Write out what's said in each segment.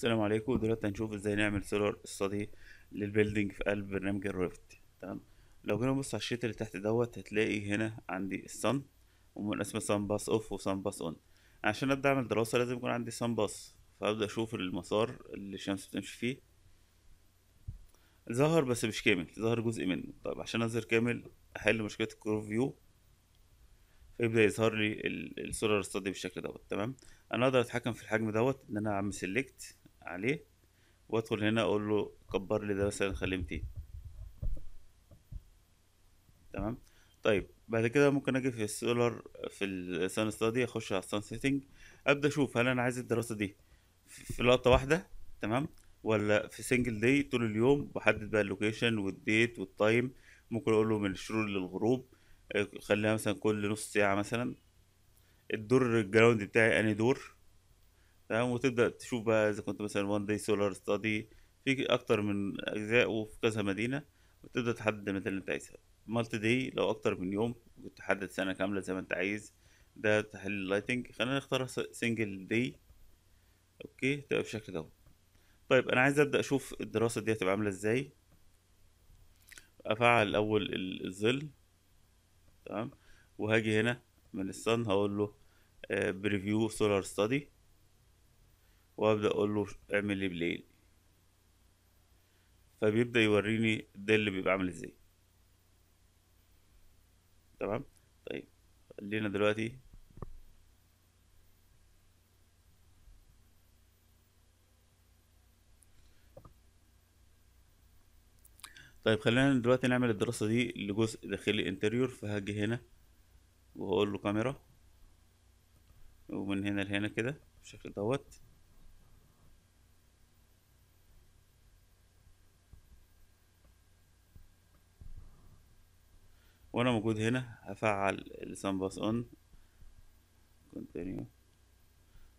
السلام عليكم دلوقتي هنشوف ازاي نعمل سولار استادي للبيلدينج في قلب برنامج الريفت تمام لو جينا نبص على الشيت اللي تحت دوت هتلاقي هنا عندي الصن ومن اسمه صن باس اوف وصن باس اون عشان ابدا اعمل دراسه لازم يكون عندي صن باس فابدا اشوف المسار اللي الشمس بتمشي فيه ظهر بس مش كامل ظهر جزء منه طيب عشان اظهر كامل احل مشكله الكروف فيو فيبدا يظهر لي السولار استادي بالشكل دوت تمام انا اقدر اتحكم في الحجم دوت ان انا اعمل سيلكت عليه وادخل هنا اقول له كبر لي ده مثلا خليه 200 تمام طيب بعد كده ممكن اجي في السولار في السان ستادي اخش على السان سيتنج ابدا اشوف هل انا عايز الدراسه دي في لقطه واحده تمام ولا في سنجل داي طول اليوم بحدد بقى اللوكيشن والديت والتايم ممكن اقول له من الشروق للغروب آه، خليها مثلا كل نص ساعه مثلا الدور الجراوند بتاعي انهي دور تمام وتبدا تشوف بقى اذا كنت مثلا وان داي سولار ستادي في اكتر من اجزاء وفي كذا مدينه وتبدا تحدد المدينه اللي انت عايزها مالتي داي لو اكتر من يوم وتحدد سنه كامله زي ما انت عايز ده تحليل اللايتنج خلينا نختار سنجل داي اوكي تبقى بالشكل ده طيب انا عايز ابدا اشوف الدراسه دي هتبقى عامله ازاي افعل الاول الظل تمام وهاجي هنا من الصن هقول له بريفيو سولار ستادي وابدا اقول له اعمل لي بالليل فبيبدا يوريني ده اللي بيبقى عامل ازاي تمام طيب خلينا دلوقتي طيب خلينا دلوقتي نعمل الدراسة دي لجزء داخلي انتريور فهاجي هنا واقول له كاميرا ومن هنا لهنا كده بالشكل دوت وانا موجود هنا هفعل السان باس اون كونتينيو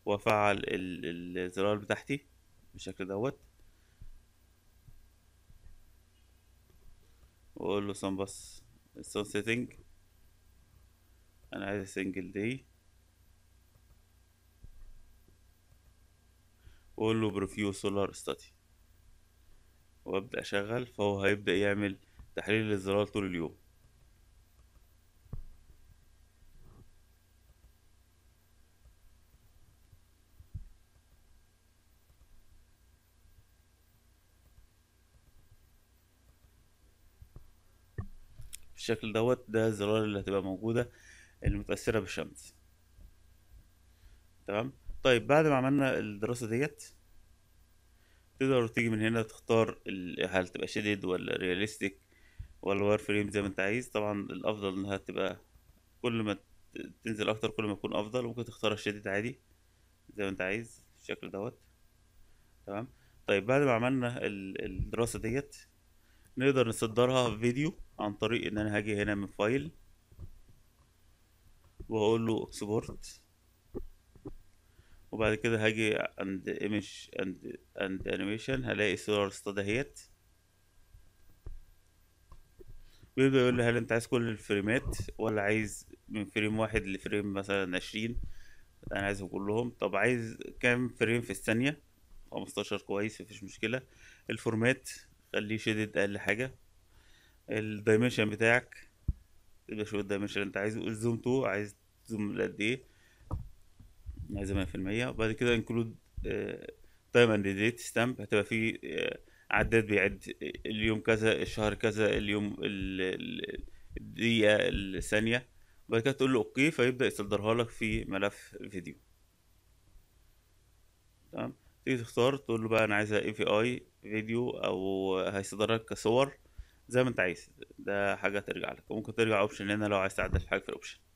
وافعل الزرار بتاعتي بالشكل دوت واقول له سان باس السان سيتنج انا عايز سنجل داي واقول له بريفيو سولار ستاتي وابدا اشغل فهو هيبدا يعمل تحليل للزرار طول اليوم بالشكل دوت ده الزرار اللي هتبقى موجودة المتأثرة بالشمس تمام طيب بعد ما عملنا الدراسة ديت تقدر تيجي من هنا تختار هل تبقى شديد ولا رياليستيك ولا واير فريم زي ما انت عايز طبعا الافضل انها تبقى كل ما تنزل اكتر كل ما يكون افضل ممكن تختارها الشديد عادي زي ما انت عايز الشكل دوت تمام طيب بعد ما عملنا الدراسة ديت نقدر نصدرها في فيديو عن طريق ان انا هاجي هنا من فايل واقول له اكسبورت وبعد كده هاجي عند ايمج اند اند انيميشن هلاقي السولار ستاد اهيت بيبدأ يقول لي هل انت عايز كل الفريمات ولا عايز من فريم واحد لفريم مثلا عشرين انا عايزهم كلهم طب عايز كام فريم في الثانية خمستاشر كويس مفيش مشكلة الفورمات خليه شديد اقل حاجة الدايمنشن بتاعك تبدأ شوف الدايمنشن اللي انت عايزه الزوم تو عايز تزوم لقد ايه عايز 100% وبعد كده انكلود تايم اند ديت ستامب هتبقى فيه آه، عداد بيعد اليوم كذا الشهر كذا اليوم الدقيقة الثانية وبعد كده تقول له اوكي فيبدأ يصدرها لك في ملف فيديو تمام تيجي تختار تقول له بقى انا عايزها اي في اي فيديو او هيصدرها لك كصور زي ما انت عايز ده حاجه ترجع لك وممكن ترجع اوبشن هنا لو عايز تعدل حاجه في الاوبشن